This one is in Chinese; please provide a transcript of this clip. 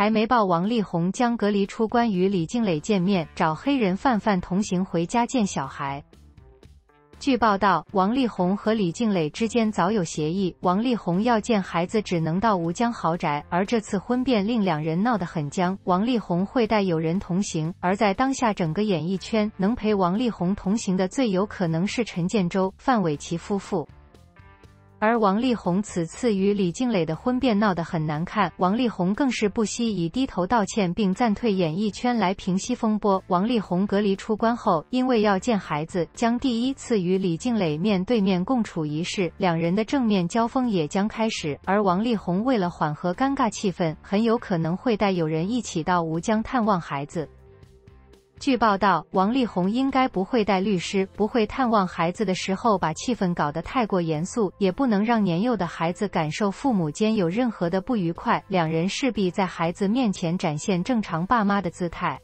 台媒报，王力宏将隔离出关，与李静蕾见面，找黑人范范同行回家见小孩。据报道，王力宏和李静蕾之间早有协议，王力宏要见孩子只能到吴江豪宅，而这次婚变令两人闹得很僵。王力宏会带有人同行，而在当下整个演艺圈，能陪王力宏同行的最有可能是陈建州、范玮琪夫妇。而王力宏此次与李静蕾的婚变闹得很难看，王力宏更是不惜以低头道歉并暂退演艺圈来平息风波。王力宏隔离出关后，因为要见孩子，将第一次与李静蕾面对面共处一室，两人的正面交锋也将开始。而王力宏为了缓和尴尬气氛，很有可能会带有人一起到吴江探望孩子。据报道，王力宏应该不会带律师，不会探望孩子的时候把气氛搞得太过严肃，也不能让年幼的孩子感受父母间有任何的不愉快。两人势必在孩子面前展现正常爸妈的姿态。